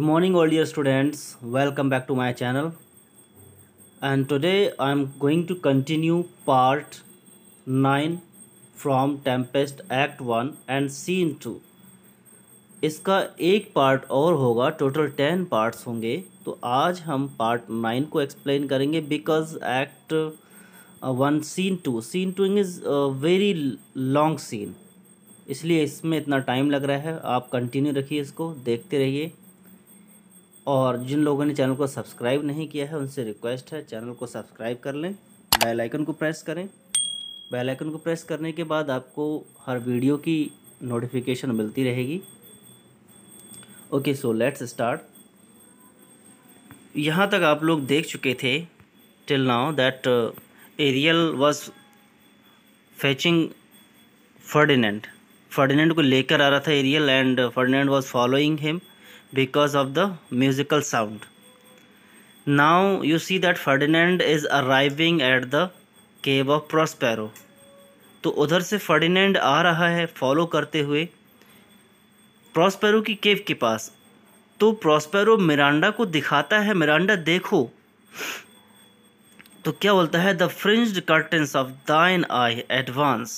Good morning all dear students welcome back to my channel and today I am going to continue part nine from Tempest act one and scene two इसका एक part और होगा total ten parts होंगे तो आज हम part nine को explain करेंगे because act one scene two scene two is very long scene इसलिए इसमें इतना टाइम लग रहा है आप कंटिन्यू रखिए इसको देखते रहिए और जिन लोगों ने चैनल को सब्सक्राइब नहीं किया है उनसे रिक्वेस्ट है चैनल को सब्सक्राइब कर लें बेल आइकन को प्रेस करें बेल आइकन को प्रेस करने के बाद आपको हर वीडियो की नोटिफिकेशन मिलती रहेगी ओके सो लेट्स स्टार्ट यहाँ तक आप लोग देख चुके थे till now that Ariel was fetching Ferdinand Ferdinand को लेकर आ रहा था Ariel and Ferdinand was following him because of the musical sound. Now you see that Ferdinand is arriving at the cave of Prospero. तो उधर से Ferdinand आ रहा है फॉलो करते हुए प्रॉस्पेरो की केव के पास तो प्रॉस्पेरो मिरांडा को दिखाता है मिरांडा देखो तो क्या बोलता है द फ्रिंज्ड कर्टन्स ऑफ दाइन आई एडवांस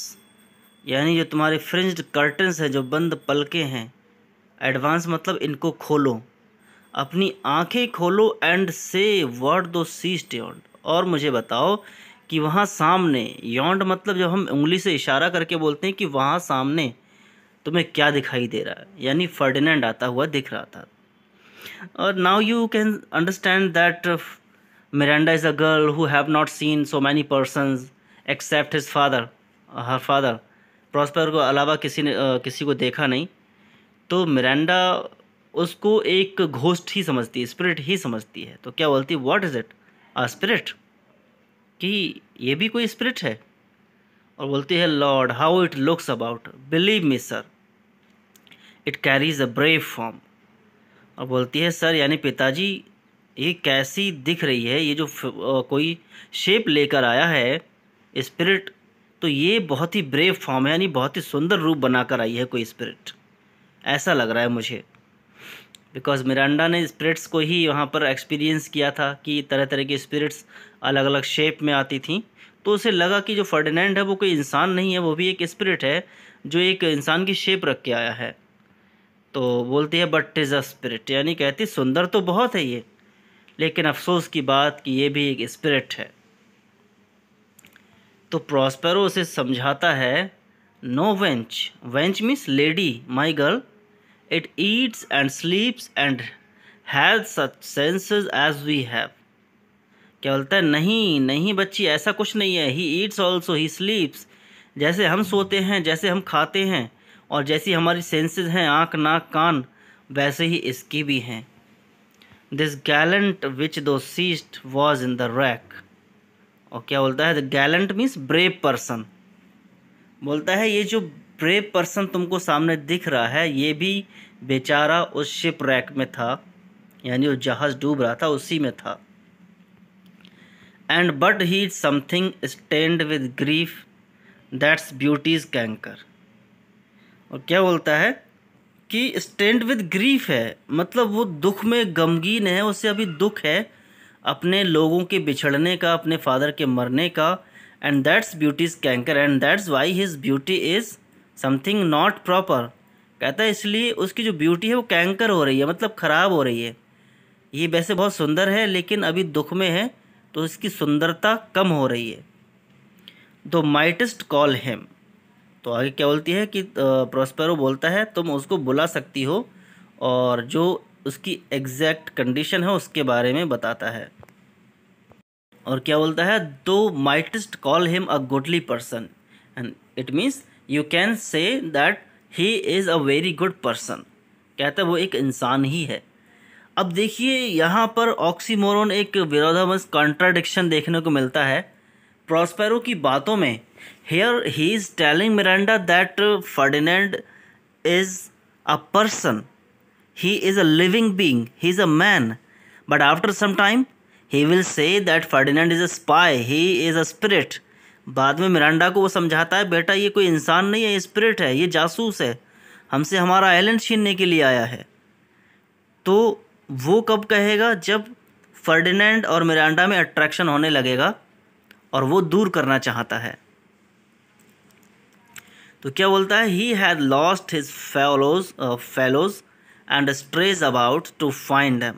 यानी जो तुम्हारे फ्रिंज्ड कर्टन्स हैं जो बंद पलके हैं एडवांस मतलब इनको खोलो अपनी आंखें खोलो एंड से वर्ड दो सीस्ट यॉन्ड और मुझे बताओ कि वहाँ सामने योंड मतलब जब हम उंगली से इशारा करके बोलते हैं कि वहाँ सामने तुम्हें क्या दिखाई दे रहा है यानी फर्डिनेंड आता हुआ दिख रहा था और now you can understand that Miranda is a girl who have not seen so many person except his father her father Prospero को अलावा किसी ने आ, किसी को देखा नहीं तो मिरांडा उसको एक घोस्ट ही समझती है स्पिरिट ही समझती है तो क्या बोलती है what is it a spirit कि ये भी कोई स्पिरिट है और बोलती है lord how it looks about believe me sir it carries a brave form और बोलती है सर यानी पिताजी ये कैसी दिख रही है ये जो कोई शेप लेकर आया है स्पिरिट तो ये बहुत ही ब्रेव फॉर्म है यानी बहुत ही सुंदर रूप बनाकर आई है कोई स्पिरिट ऐसा लग रहा है मुझे बिकॉज़ मिरांडा ने स्पिरिट्स को ही वहाँ पर एक्सपीरियंस किया था कि तरह तरह की स्पिरिट्स अलग अलग शेप में आती थी तो उसे लगा कि जो फर्डिनेंड है वो कोई इंसान नहीं है वो भी एक स्पिरिट है जो एक इंसान की शेप रख के आया है तो बोलती है बट इज़ अ स्पिरिट यानी कहती सुंदर तो बहुत है ये लेकिन अफसोस की बात कि ये भी एक स्पिरिट है तो प्रॉस्पेरो उसे समझाता है no wench wench means lady my girl It eats and sleeps and has such senses as we have. क्या बोलता है नहीं नहीं बच्ची ऐसा कुछ नहीं है ही ईट्स ऑल्सो ही स्लीप्स जैसे हम सोते हैं जैसे हम खाते हैं और जैसी हमारी सेंसेस हैं आँख नाक कान वैसे ही इसकी भी हैं this gallant which thou seest was in the wrack और क्या बोलता है the gallant means brave person बोलता है ये जो प्रे पर्सन तुमको सामने दिख रहा है ये भी बेचारा उस शिप रैक में था यानी वो जहाज़ डूब रहा था उसी में था and but he something stained with grief that's beauty's canker और क्या बोलता है कि स्टैंड विद ग्रीफ है मतलब वो दुख में गमगीन है उसे अभी दुख है अपने लोगों के बिछड़ने का अपने फादर के मरने का and that's beauty's canker and that's why his beauty is something not proper कहता है इसलिए उसकी जो ब्यूटी है वो कैंकर हो रही है मतलब ख़राब हो रही है ये वैसे बहुत सुंदर है लेकिन अभी दुख में है तो इसकी सुंदरता कम हो रही है दो माइटेस्ट कॉल हेम तो आगे क्या बोलती है कि प्रोस्पेरो बोलता है तुम उसको बुला सकती हो और जो उसकी एग्जैक्ट कंडीशन है उसके बारे में बताता है और क्या बोलता है thou mightest call him a goodly person and it means you can say that he is a very good person कहते वो एक इंसान ही है अब देखिए यहाँ पर ऑक्सीमोरन एक विरोधाभास कॉन्ट्राडिक्शन देखने को मिलता है प्रॉस्पेरो की बातों में here he is telling Miranda that Ferdinand is a person he is a living being he is a man but after some time he will say that Ferdinand is a spy he is a spirit बाद में Miranda को वो समझाता है बेटा ये कोई इंसान नहीं है स्पिरिट है ये जासूस है हमसे हमारा आइलैंड छीनने के लिए आया है तो वो कब कहेगा जब फर्डिनेंड और मिरांडा में अट्रैक्शन होने लगेगा और वो दूर करना चाहता है तो क्या बोलता है he has lost his fellows fellows and strays about to find them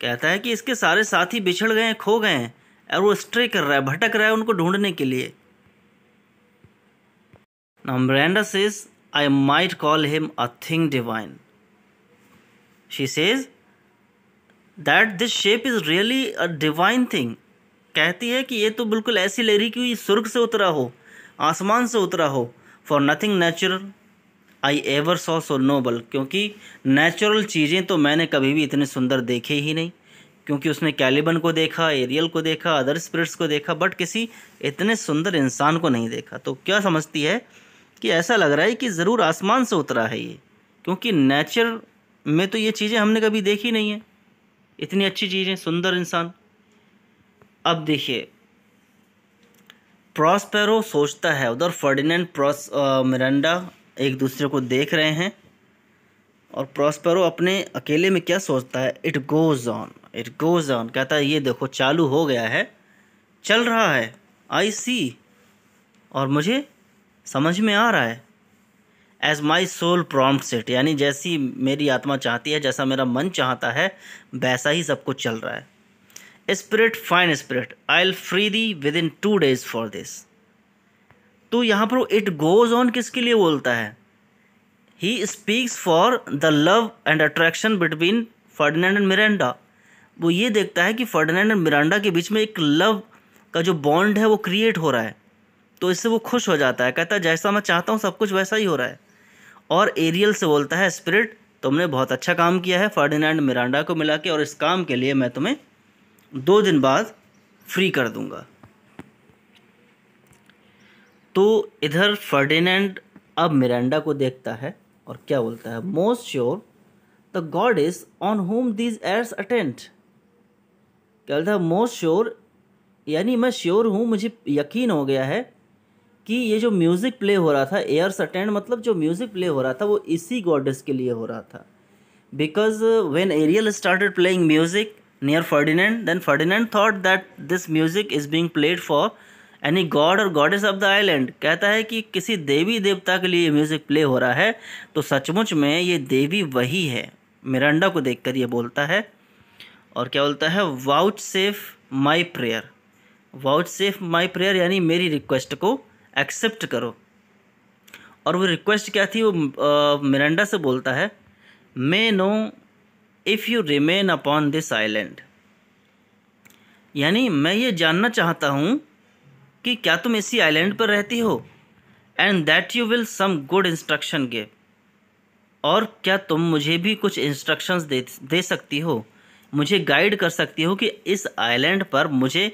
कहता है कि इसके सारे साथी बिछड़ गए खो गए हैं और वो स्ट्रे कर रहा है भटक रहा है उनको ढूंढने के लिए Now says I might call him a thing divine she says that this shape is really a divine thing कहती है कि ये तो बिल्कुल ऐसी ले रही कि स्वर्ग से उतरा हो आसमान से उतरा हो for nothing natural I ever saw so noble क्योंकि नेचुरल चीज़ें तो मैंने कभी भी इतनी सुंदर देखे ही नहीं क्योंकि उसने कैलिबन को देखा एरियल को देखा अदर स्पिरिट्स को देखा बट किसी इतने सुंदर इंसान को नहीं देखा तो क्या समझती है कि ऐसा लग रहा है कि ज़रूर आसमान से उतरा है ये क्योंकि नेचर में तो ये चीज़ें हमने कभी देखी नहीं है इतनी अच्छी चीज़ें सुंदर इंसान अब देखिए प्रॉस्पेरो सोचता है उधर फर्डिनेंड प्रॉस मिरंडा एक दूसरे को देख रहे हैं और प्रॉस्पेरो अपने अकेले में क्या सोचता है it goes on it goes on कहता है ये देखो चालू हो गया है चल रहा है आई सी और मुझे समझ में आ रहा है as my soul prompt it यानी जैसी मेरी आत्मा चाहती है जैसा मेरा मन चाहता है वैसा ही सब कुछ चल रहा है spirit fine spirit I'll free thee within two days for this तो यहाँ पर इट गोज़ ऑन किसके लिए बोलता है he speaks for the love and attraction between Ferdinand and Miranda वो ये देखता है कि फर्डिनेंड और मिरांडा के बीच में एक लव का जो बॉन्ड है वो क्रिएट हो रहा है तो इससे वो खुश हो जाता है कहता है जैसा मैं चाहता हूँ सब कुछ वैसा ही हो रहा है और एरियल से बोलता है स्पिरिट तुमने बहुत अच्छा काम किया है फर्डिनेंड मिरांडा को मिला के और इस काम के लिए मैं तुम्हें दो दिन बाद फ्री कर दूंगा तो इधर फर्डिनेंड अब मिरांडा को देखता है और क्या बोलता है most sure the goddess on whom these airs attend कल था मोस्ट श्योर यानी मैं श्योर हूँ मुझे यकीन हो गया है कि ये जो म्यूज़िक प्ले हो रहा था एयर सटेंड मतलब जो म्यूज़िक प्ले हो रहा था वो इसी गॉडेस के लिए हो रहा था because when Ariel started playing music near Ferdinand then Ferdinand thought that this music is being played for any god और गॉडेस ऑफ द आइलैंड कहता है कि किसी देवी देवता के लिए म्यूज़िक प्ले हो रहा है तो सचमुच में ये देवी वही है मिरांडा को देखकर ये बोलता है और क्या बोलता है vouchsafe my prayer vouchsafe my prayer यानी मेरी रिक्वेस्ट को एक्सेप्ट करो और वो रिक्वेस्ट क्या थी वो मिरंडा से बोलता है may know if you remain upon this island यानी मैं ये जानना चाहता हूँ कि क्या तुम इसी आइलैंड पर रहती हो and that you will some good instruction give और क्या तुम मुझे भी कुछ इंस्ट्रक्शंस दे दे सकती हो मुझे गाइड कर सकती हो कि इस आइलैंड पर मुझे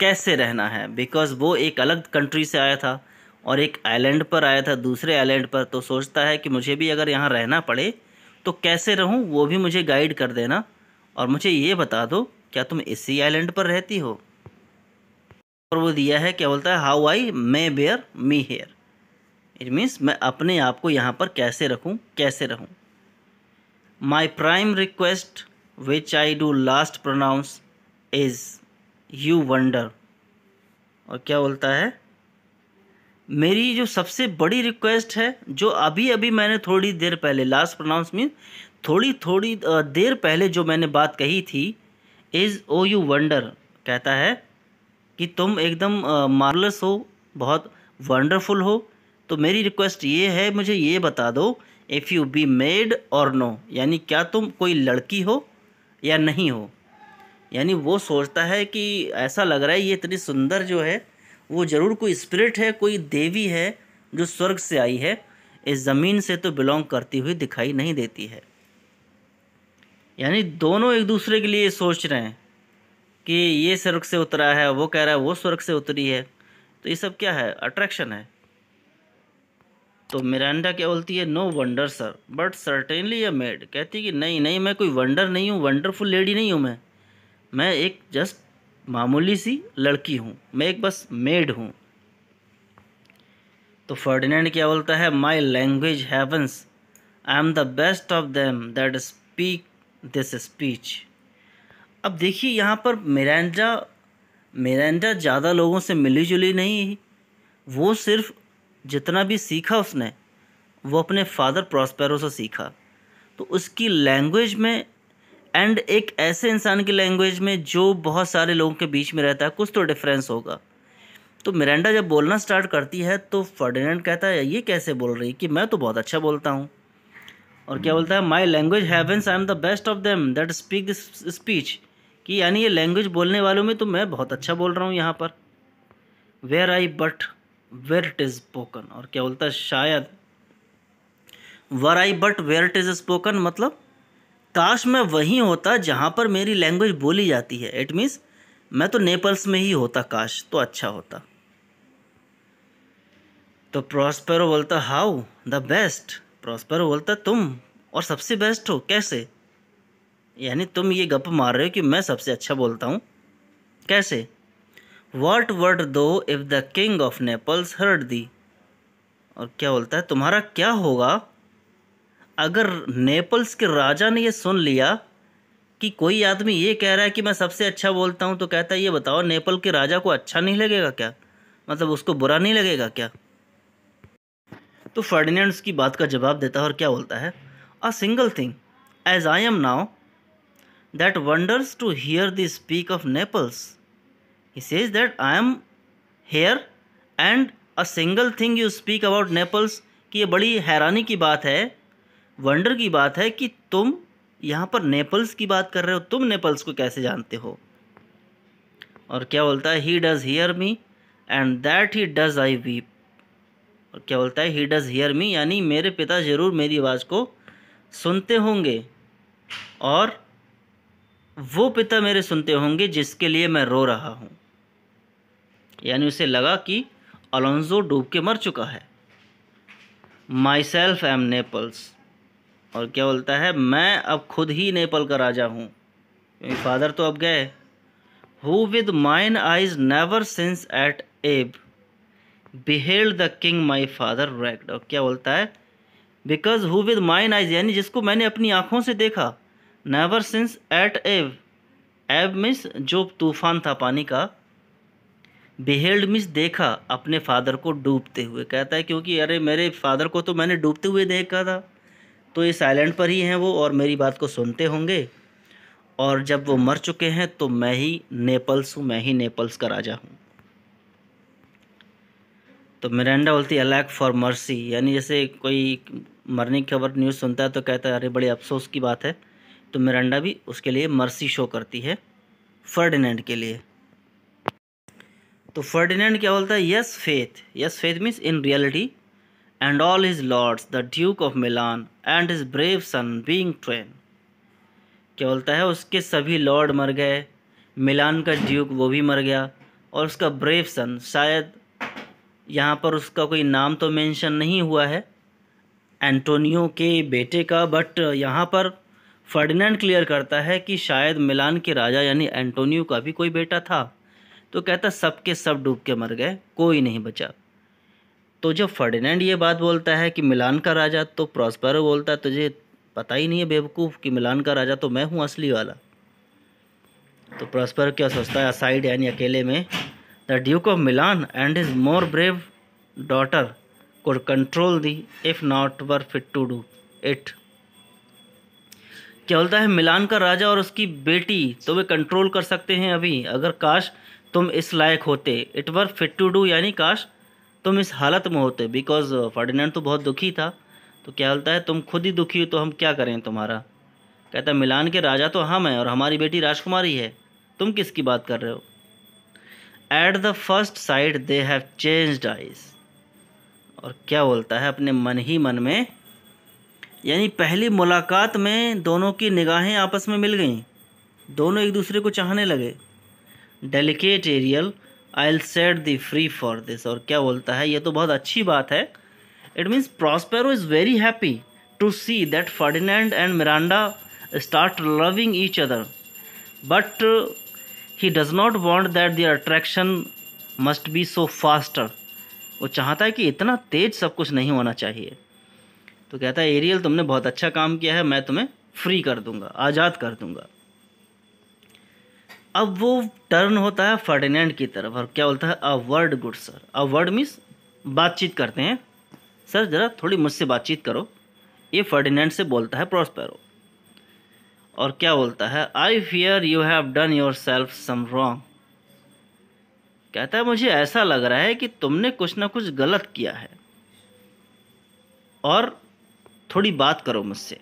कैसे रहना है बिकॉज वो एक अलग कंट्री से आया था और एक आइलैंड पर आया था दूसरे आइलैंड पर तो सोचता है कि मुझे भी अगर यहाँ रहना पड़े तो कैसे रहूँ वो भी मुझे गाइड कर देना और मुझे ये बता दो क्या तुम इसी आइलैंड पर रहती हो और वो दिया है क्या बोलता है how I may bear me here it means मैं अपने आप को यहाँ पर कैसे रखूँ कैसे रहूँ my prime request which I do last pronounce is you wonder और क्या बोलता है मेरी जो सबसे बड़ी रिक्वेस्ट है जो अभी अभी मैंने थोड़ी देर पहले लास्ट प्रोनाउंस मीन थोड़ी थोड़ी देर पहले जो मैंने बात कही थी इज़ ओ यू वंडर कहता है कि तुम एकदम मार्लस हो बहुत वंडरफुल हो तो मेरी रिक्वेस्ट ये है मुझे ये बता दो if you be maid or no यानी क्या तुम कोई लड़की हो या नहीं हो यानी वो सोचता है कि ऐसा लग रहा है ये इतनी सुंदर जो है वो ज़रूर कोई स्पिरिट है कोई देवी है जो स्वर्ग से आई है इस ज़मीन से तो बिलोंग करती हुई दिखाई नहीं देती है यानी दोनों एक दूसरे के लिए सोच रहे हैं कि ये स्वर्ग से उतरा है वो कह रहा है वो स्वर्ग से उतरी है तो ये सब क्या है अट्रैक्शन है तो मिरांडा क्या बोलती है no wonder sir but certainly a maid कहती है कि नहीं नहीं मैं कोई वंडर नहीं हूँ वंडरफुल लेडी नहीं हूँ मैं मैं एक जस्ट मामूली सी लड़की हूँ मैं एक बस मेड हूँ तो फर्डिनेंड क्या बोलता है my language heavens I am the best of them that speak this speech अब देखिए यहाँ पर मिरांडा मिरांडा ज़्यादा लोगों से मिली जुली नहीं वो सिर्फ जितना भी सीखा उसने वो अपने फादर प्रॉस्पेरो से सीखा तो उसकी लैंग्वेज में एंड एक ऐसे इंसान की लैंग्वेज में जो बहुत सारे लोगों के बीच में रहता है कुछ तो डिफरेंस होगा तो मिरेंडा जब बोलना स्टार्ट करती है तो फर्डिनेंड कहता है ये कैसे बोल रही कि मैं तो बहुत अच्छा बोलता हूँ और क्या बोलता है my language heavens I am the best of them that speak this speech कि यानी ये लैंग्वेज बोलने वालों में तो मैं बहुत अच्छा बोल रहा हूँ यहाँ पर where I but where it is spoken और क्या बोलता है शायद were I but where it is spoken मतलब काश मैं वहीं होता जहाँ पर मेरी लैंग्वेज बोली जाती है इट मीन्स मैं तो नेपल्स में ही होता काश तो अच्छा होता तो प्रॉस्पेरो बोलता हाउ द बेस्ट प्रॉस्पेरो बोलता तुम और सबसे बेस्ट हो कैसे यानी तुम ये गप मार रहे हो कि मैं सबसे अच्छा बोलता हूँ कैसे what wert thou if the king of Naples heard thee और क्या बोलता है तुम्हारा क्या होगा अगर नेपल्स के राजा ने ये सुन लिया कि कोई आदमी ये कह रहा है कि मैं सबसे अच्छा बोलता हूँ तो कहता है ये बताओ नेपल के राजा को अच्छा नहीं लगेगा क्या मतलब उसको बुरा नहीं लगेगा क्या तो फर्डिनेंड्स की बात का जवाब देता है और क्या बोलता है a single thing as I am now that wonders to hear thee speak of Naples he says that I am here and a single thing you speak about Naples कि ये बड़ी हैरानी की बात है वंडर की बात है कि तुम यहाँ पर नेपल्स की बात कर रहे हो तुम नेपल्स को कैसे जानते हो और क्या बोलता है he does hear me and that he does I weep और क्या बोलता है ही डज़ हीयर मी यानी मेरे पिता ज़रूर मेरी आवाज़ को सुनते होंगे और वो पिता मेरे सुनते होंगे जिसके लिए मैं रो रहा हूँ यानी उसे लगा कि अलोंजो डूब के मर चुका है माई सेल्फ एम नेपल्स और क्या बोलता है मैं अब खुद ही नेपल का राजा हूँ क्योंकि फादर तो अब गए who with mine eyes never since at ebb beheld the king my father wrecked और क्या बोलता है because who with mine eyes यानी जिसको मैंने अपनी आँखों से देखा नेवर सिंस एट एब एब मिस जो तूफान था पानी का बिहेल्ड मिस देखा अपने फादर को डूबते हुए कहता है क्योंकि अरे मेरे फादर को तो मैंने डूबते हुए देखा था तो ये साइलेंट पर ही हैं वो और मेरी बात को सुनते होंगे और जब वो मर चुके हैं तो मैं ही नेपल्स हूँ मैं ही नेपल्स का राजा हूँ तो मिरांडा बोलती है अलैक फॉर मर्सी यानी जैसे कोई मरने की खबर न्यूज़ सुनता है तो कहता है अरे बड़े अफसोस की बात है तो मिरांडा भी उसके लिए मर्सी शो करती है फर्डिनेंड के लिए तो फर्डिनेंड क्या बोलता है yes faith yes faith means in reality and all his lords the duke of Milan and his brave son being twain क्या बोलता है उसके सभी लॉर्ड मर गए मिलान का ड्यूक वो भी मर गया और उसका ब्रेव सन शायद यहाँ पर उसका कोई नाम तो मेंशन नहीं हुआ है एंटोनियो के बेटे का बट यहाँ पर फर्डिनेंड क्लियर करता है कि शायद मिलान के राजा यानी एंटोनियो का भी कोई बेटा था तो कहता सबके सब डूब के मर गए कोई नहीं बचा तो जब फर्डिनेंड ये बात बोलता है कि मिलान का राजा तो प्रॉस्पर बोलता है तुझे पता ही नहीं है बेवकूफ़ कि मिलान का राजा तो मैं हूँ असली वाला तो प्रॉस्पर क्या सोचता है असाइड यानी अकेले में the duke of Milan and his more brave daughter could control thee if not were fit to do it क्या बोलता है मिलान का राजा और उसकी बेटी तो वे कंट्रोल कर सकते हैं अभी अगर काश तुम इस लायक होते it were fit to do यानी काश तुम इस हालत में होते बिकॉज फर्डिनेंड uh, तो बहुत दुखी था तो क्या होता है तुम खुद ही दुखी हो तो हम क्या करें तुम्हारा कहता है मिलान के राजा तो हम हैं और हमारी बेटी राजकुमारी है तुम किसकी बात कर रहे हो at the first sight they have change eyes और क्या बोलता है अपने मन ही मन में यानी पहली मुलाकात में दोनों की निगाहें आपस में मिल गईं दोनों एक दूसरे को चाहने लगे delicate Ariel I'll set thee free for this और क्या बोलता है ये तो बहुत अच्छी बात है it means Prospero is very happy to see that Ferdinand and Miranda start loving each other but he does not want that their attraction must be so faster वो चाहता है कि इतना तेज सब कुछ नहीं होना चाहिए तो कहता है एरियल तुमने बहुत अच्छा काम किया है मैं तुम्हें फ्री कर दूंगा आज़ाद कर दूंगा अब वो टर्न होता है फर्डिनेंड की तरफ और क्या बोलता है a word good sir a word means बातचीत करते हैं सर ज़रा थोड़ी मुझसे बातचीत करो ये फर्डिनेंड से बोलता है प्रॉस्पेरो और क्या बोलता है I fear you have done yourself some wrong कहता है मुझे ऐसा लग रहा है कि तुमने कुछ ना कुछ गलत किया है और थोड़ी बात करो मुझसे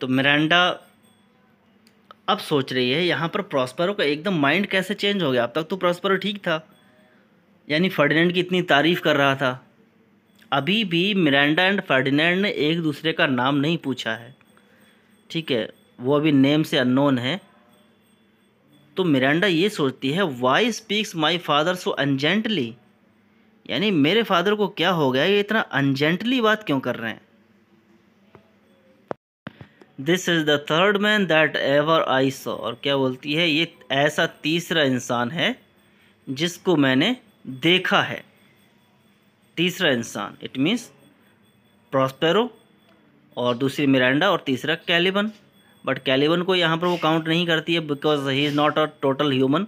तो मिरांडा अब सोच रही है यहाँ पर प्रॉस्परो का एकदम माइंड कैसे चेंज हो गया अब तक तो प्रॉस्परो ठीक था यानी फर्डिनेंड की इतनी तारीफ़ कर रहा था अभी भी मिरांडा एंड फर्डिनेंड ने एक दूसरे का नाम नहीं पूछा है ठीक है वो अभी नेम से अननोन है तो मिरांडा ये सोचती है why speaks my father so ungently यानी मेरे फादर को क्या हो गया ये इतना अनजेंटली बात क्यों कर रहे हैं this is the third man that ever I saw और क्या बोलती है ये ऐसा तीसरा इंसान है जिसको मैंने देखा है तीसरा इंसान इट मीन्स प्रॉस्पेरो और दूसरी मिरांडा और तीसरा कैलिबन बट कैलिबन को यहाँ पर वो काउंट नहीं करती है because he is not a total human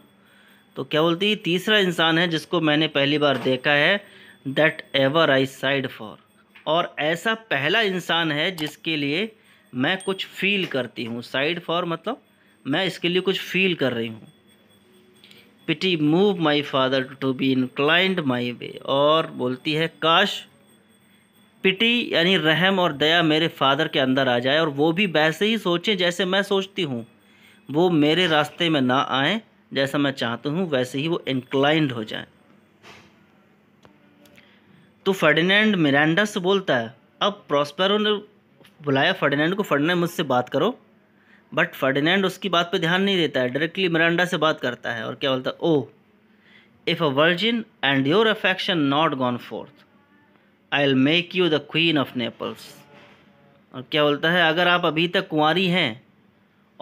तो क्या बोलती है तीसरा इंसान है जिसको मैंने पहली बार देखा है that ever I sighed for और ऐसा पहला इंसान है जिसके लिए मैं कुछ फील करती हूँ साइड फॉर मतलब मैं इसके लिए कुछ फील कर रही हूँ pity move my father to be inclined my way और बोलती है काश पिटी यानी रहम और दया मेरे फादर के अंदर आ जाए और वो भी वैसे ही सोचें जैसे मैं सोचती हूँ वो मेरे रास्ते में ना आए जैसा मैं चाहती हूँ वैसे ही वो इनक्लाइंड हो जाए तो फर्डिनेंड मिरांडा से बोलता है अब प्रॉस्पेरो ने बुलाया फर्डिनेंड को फर्डिनेंड मुझसे बात करो बट फर्डिनेंड उसकी बात पे ध्यान नहीं देता है डायरेक्टली मिरांडा से बात करता है और क्या बोलता है O if a virgin and your affection not gone forth I will make you the queen of Naples और क्या बोलता है अगर आप अभी तक कुंवारी हैं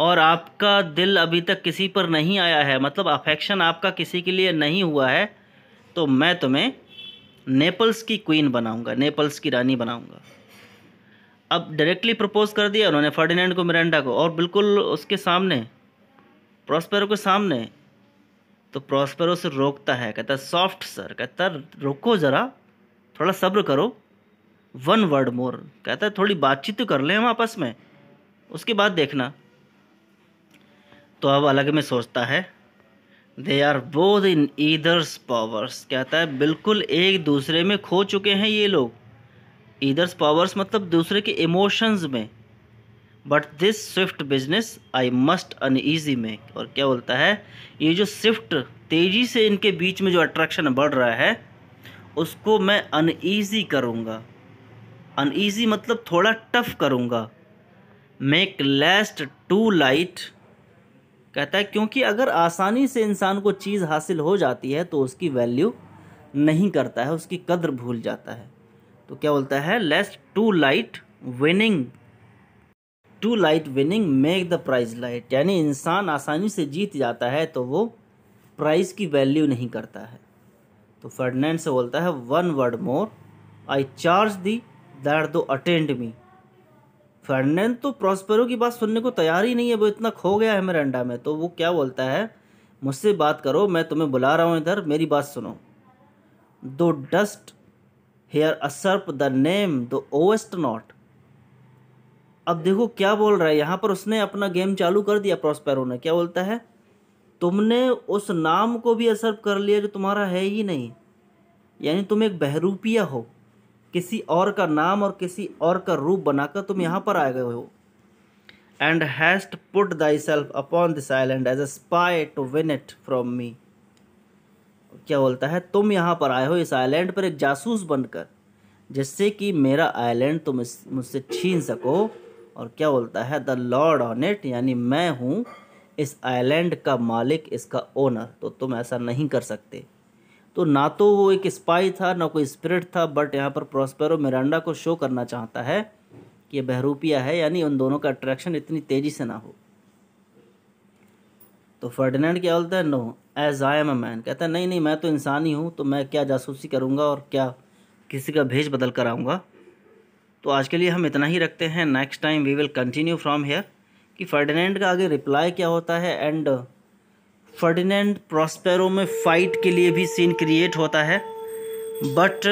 और आपका दिल अभी तक किसी पर नहीं आया है मतलब अफेक्शन आपका किसी के लिए नहीं हुआ है तो मैं तुम्हें नेपल्स की क्वीन बनाऊंगा नेपल्स की रानी बनाऊंगा अब डायरेक्टली प्रपोज कर दिया उन्होंने फर्डिनेंड को मिरांडा को और बिल्कुल उसके सामने प्रॉस्पेरो के सामने तो प्रॉस्पेरो से रोकता है कहता है सॉफ्ट सर कहता रोको ज़रा थोड़ा सब्र करो वन वर्ड मोर कहता है थोड़ी बातचीत तो कर लें हम आपस में उसके बाद देखना तो अब अलग में सोचता है दे आर बोध इन ईदर्स पावर्स कहता है बिल्कुल एक दूसरे में खो चुके हैं ये लोग ईदर्स पावर्स मतलब दूसरे के इमोशंस में but this swift business I must uneasy make और क्या बोलता है ये जो स्विफ्ट तेज़ी से इनके बीच में जो अट्रैक्शन बढ़ रहा है उसको मैं ईजी करूँगा अन ईजी मतलब थोड़ा टफ करूँगा मेक लेस्ट टू लाइट कहता है क्योंकि अगर आसानी से इंसान को चीज़ हासिल हो जाती है तो उसकी वैल्यू नहीं करता है उसकी कदर भूल जाता है तो क्या बोलता है lest too light winning too light winning make the prize light यानी इंसान आसानी से जीत जाता है तो वो प्राइज की वैल्यू नहीं करता है तो फर्डनैंड से बोलता है one word more I charge thee that thou attend me Ferdinand तो प्रॉस्पेरो की बात सुनने को तैयार ही नहीं है वो इतना खो गया है मेरे अंडा में तो वो क्या बोलता है मुझसे बात करो मैं तुम्हें बुला रहा हूँ इधर मेरी बात सुनो thou dost here usurp the name thou owest not अब देखो क्या बोल रहा है यहाँ पर उसने अपना गेम चालू कर दिया प्रॉस्पेरो ने क्या बोलता है तुमने उस नाम को भी असर्प कर लिया जो तुम्हारा है ही नहीं यानी तुम एक बहरूपिया हो किसी और का नाम और किसी और का रूप बनाकर तुम यहाँ पर आ गए हो and hast put thyself upon this island as a spy to win it from me क्या बोलता है तुम यहाँ पर आए हो इस आइलैंड पर एक जासूस बनकर जिससे कि मेरा आइलैंड तुम मुझसे छीन सको और क्या बोलता है द लॉर्ड ऑन इट यानी मैं हूँ इस आइलैंड का मालिक इसका ओनर तो तुम ऐसा नहीं कर सकते तो ना तो वो एक स्पाई था ना कोई स्पिरिट था बट यहाँ पर प्रॉस्पेरो मिरांडा को शो करना चाहता है कि ये बहरूपिया है यानी उन दोनों का अट्रैक्शन इतनी तेज़ी से ना हो तो फर्डिनेंड क्या बोलता है no as I am a man कहता है नहीं नहीं मैं तो इंसान ही हूँ तो मैं क्या जासूसी करूँगा और क्या किसी का भेज बदल कर आऊँगा तो आज के लिए हम इतना ही रखते हैं next time we will continue from here कि फर्डिनेंड का आगे रिप्लाई क्या होता है एंड फर्डिनेंड प्रॉस्पेरो में फाइट के लिए भी सीन क्रिएट होता है बट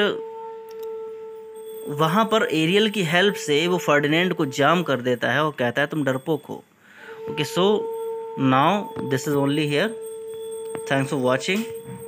वहाँ पर एरियल की हेल्प से वो फर्डिनेंड को जाम कर देता है और कहता है तुम डरपोक हो okay so now this is only here thanks for watching